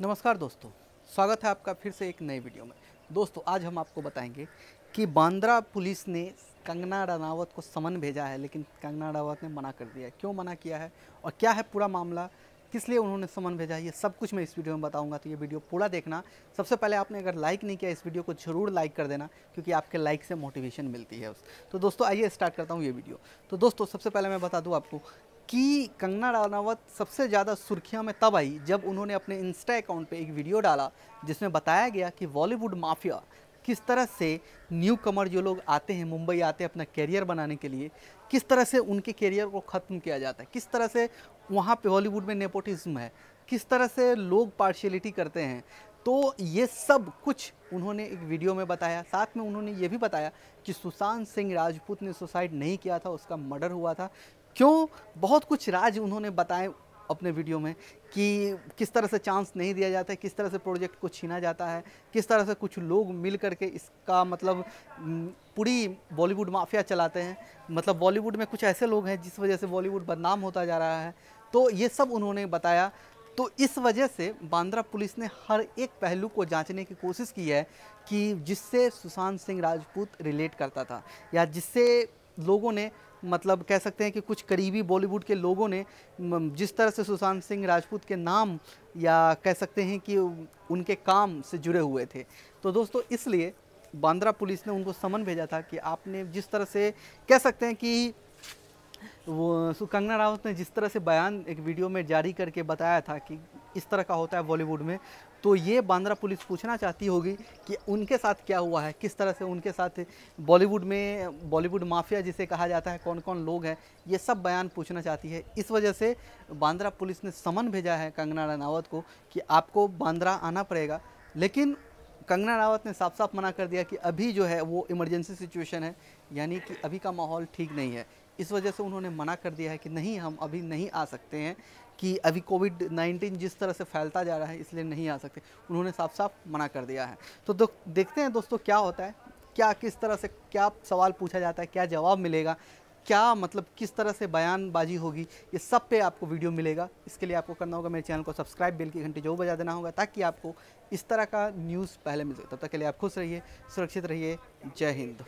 नमस्कार दोस्तों स्वागत है आपका फिर से एक नए वीडियो में दोस्तों आज हम आपको बताएंगे कि बांद्रा पुलिस ने कंगना रनावत को समन भेजा है लेकिन कंगना रनावत ने मना कर दिया है क्यों मना किया है और क्या है पूरा मामला किस लिए उन्होंने समन भेजा है ये सब कुछ मैं इस वीडियो में बताऊंगा तो ये वीडियो पूरा देखना सबसे पहले आपने अगर लाइक नहीं किया इस वीडियो को जरूर लाइक कर देना क्योंकि आपके लाइक से मोटिवेशन मिलती है उस तो दोस्तों आइए स्टार्ट करता हूँ ये वीडियो तो दोस्तों सबसे पहले मैं बता दूँ आपको कि कंगना रानावत सबसे ज़्यादा सुर्खियों में तब आई जब उन्होंने अपने इंस्टा अकाउंट पे एक वीडियो डाला जिसमें बताया गया कि बॉलीवुड माफिया किस तरह से न्यू कमर जो लोग आते हैं मुंबई आते हैं अपना कैरियर बनाने के लिए किस तरह से उनके कैरियर को ख़त्म किया जाता है किस तरह से वहाँ पे हॉलीवुड में नेपोटिज्म है किस तरह से लोग पार्शियलिटी करते हैं तो ये सब कुछ उन्होंने एक वीडियो में बताया साथ में उन्होंने ये भी बताया कि सुशांत सिंह राजपूत ने सुसाइड नहीं किया था उसका मर्डर हुआ था क्यों बहुत कुछ राज उन्होंने बताए अपने वीडियो में कि किस तरह से चांस नहीं दिया जाता है किस तरह से प्रोजेक्ट को छीना जाता है किस तरह से कुछ लोग मिल करके इसका मतलब पूरी बॉलीवुड माफिया चलाते हैं मतलब बॉलीवुड में कुछ ऐसे लोग हैं जिस वजह से बॉलीवुड बदनाम होता जा रहा है तो ये सब उन्होंने बताया तो इस वजह से बांद्रा पुलिस ने हर एक पहलू को जांचने की कोशिश की है कि जिससे सुशांत सिंह राजपूत रिलेट करता था या जिससे लोगों ने मतलब कह सकते हैं कि कुछ करीबी बॉलीवुड के लोगों ने जिस तरह से सुशांत सिंह राजपूत के नाम या कह सकते हैं कि उनके काम से जुड़े हुए थे तो दोस्तों इसलिए बांद्रा पुलिस ने उनको समन भेजा था कि आपने जिस तरह से कह सकते हैं कि वो कंगना रावत ने जिस तरह से बयान एक वीडियो में जारी करके बताया था कि इस तरह का होता है बॉलीवुड में तो ये बांद्रा पुलिस पूछना चाहती होगी कि उनके साथ क्या हुआ है किस तरह से उनके साथ बॉलीवुड में बॉलीवुड माफिया जिसे कहा जाता है कौन कौन लोग हैं ये सब बयान पूछना चाहती है इस वजह से बांद्रा पुलिस ने समन भेजा है कंगना रनावत को कि आपको बांद्रा आना पड़ेगा लेकिन कंगना रावत ने साफ साफ मना कर दिया कि अभी जो है वो इमरजेंसी सिचुएशन है यानी कि अभी का माहौल ठीक नहीं है इस वजह से उन्होंने मना कर दिया है कि नहीं हम अभी नहीं आ सकते हैं कि अभी कोविड 19 जिस तरह से फैलता जा रहा है इसलिए नहीं आ सकते उन्होंने साफ साफ मना कर दिया है तो देखते हैं दोस्तों क्या होता है क्या किस तरह से क्या सवाल पूछा जाता है क्या जवाब मिलेगा क्या मतलब किस तरह से बयानबाजी होगी ये सब पे आपको वीडियो मिलेगा इसके लिए आपको करना होगा मेरे चैनल को सब्सक्राइब बेल की घंटी जरूर बजा देना होगा ताकि आपको इस तरह का न्यूज़ पहले मिल सके तब तक के लिए आप खुश रहिए सुरक्षित रहिए जय हिंद